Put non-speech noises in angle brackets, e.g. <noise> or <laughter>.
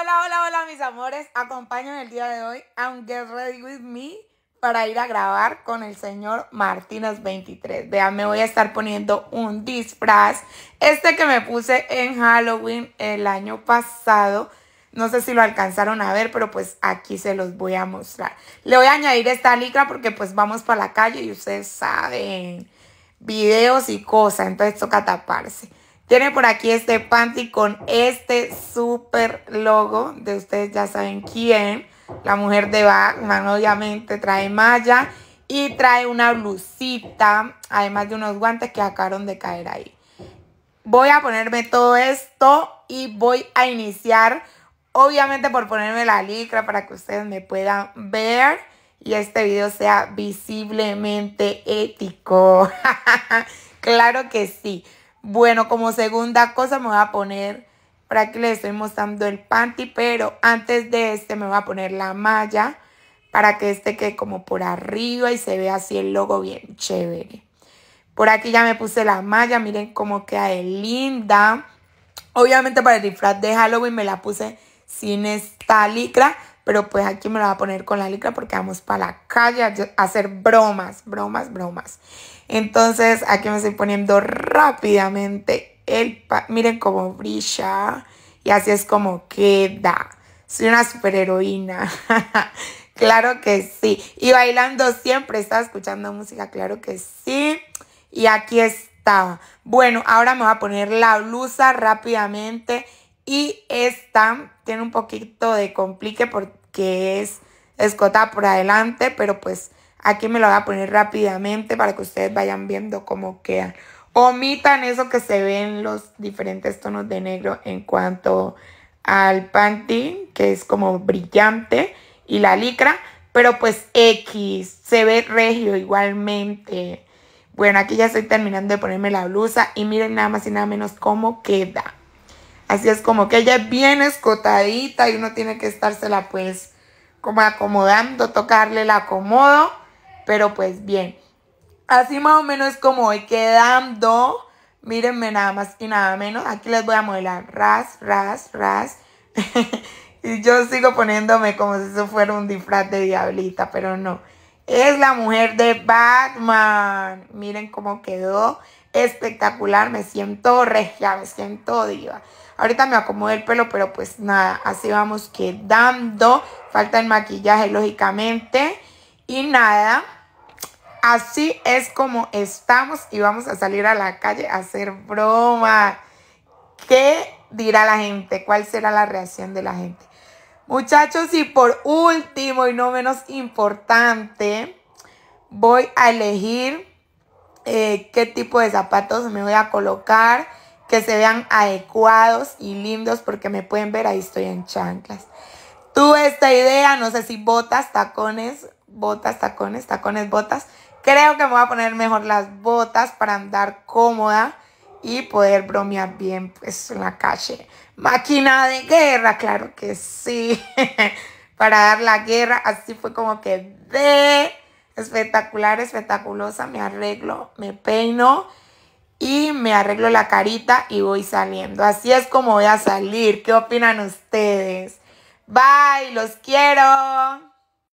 Hola, hola, hola, mis amores. en el día de hoy a un Get Ready With Me para ir a grabar con el señor Martínez 23. Vean, me voy a estar poniendo un disfraz. Este que me puse en Halloween el año pasado. No sé si lo alcanzaron a ver, pero pues aquí se los voy a mostrar. Le voy a añadir esta licra porque pues vamos para la calle y ustedes saben, videos y cosas, entonces toca taparse. Tiene por aquí este panty con este super logo de ustedes ya saben quién. La mujer de Batman obviamente trae malla y trae una blusita, además de unos guantes que acabaron de caer ahí. Voy a ponerme todo esto y voy a iniciar, obviamente por ponerme la licra para que ustedes me puedan ver y este video sea visiblemente ético. <laughs> claro que sí. Bueno, como segunda cosa me voy a poner, para que les estoy mostrando el panty, pero antes de este me voy a poner la malla para que este quede como por arriba y se vea así el logo bien chévere. Por aquí ya me puse la malla, miren cómo queda de linda. Obviamente para el disfraz de Halloween me la puse sin esta licra, pero pues aquí me lo va a poner con la licra porque vamos para la calle a hacer bromas, bromas, bromas. Entonces aquí me estoy poniendo rápidamente el... Miren cómo brilla y así es como queda. Soy una superheroína. <laughs> claro que sí. Y bailando siempre, estaba escuchando música, claro que sí. Y aquí está. Bueno, ahora me voy a poner la blusa rápidamente. Y esta tiene un poquito de complique porque es escota por adelante, pero pues aquí me lo voy a poner rápidamente para que ustedes vayan viendo cómo queda. Omitan eso que se ven los diferentes tonos de negro en cuanto al panty, que es como brillante, y la licra, pero pues X, se ve regio igualmente. Bueno, aquí ya estoy terminando de ponerme la blusa y miren nada más y nada menos cómo queda. Así es como que ella es bien escotadita y uno tiene que estársela pues como acomodando, tocarle el acomodo, pero pues bien. Así más o menos es como voy quedando. Mírenme nada más y nada menos. Aquí les voy a modelar ras, ras, ras. <laughs> y yo sigo poniéndome como si eso fuera un disfraz de diablita, pero no es la mujer de Batman. Miren cómo quedó. Espectacular, me siento regia, me siento diva. Ahorita me acomodé el pelo, pero pues nada, así vamos quedando. Falta el maquillaje, lógicamente. Y nada, así es como estamos y vamos a salir a la calle a hacer broma. ¿Qué dirá la gente? ¿Cuál será la reacción de la gente? Muchachos, y por último y no menos importante, voy a elegir eh, qué tipo de zapatos me voy a colocar, que se vean adecuados y lindos, porque me pueden ver, ahí estoy en chanclas. Tuve esta idea, no sé si botas, tacones, botas, tacones, tacones, botas. Creo que me voy a poner mejor las botas para andar cómoda y poder bromear bien pues en la calle. Máquina de guerra, claro que sí. <laughs> Para dar la guerra, así fue como que de espectacular, espectaculosa, me arreglo, me peino y me arreglo la carita y voy saliendo. Así es como voy a salir. ¿Qué opinan ustedes? Bye, los quiero.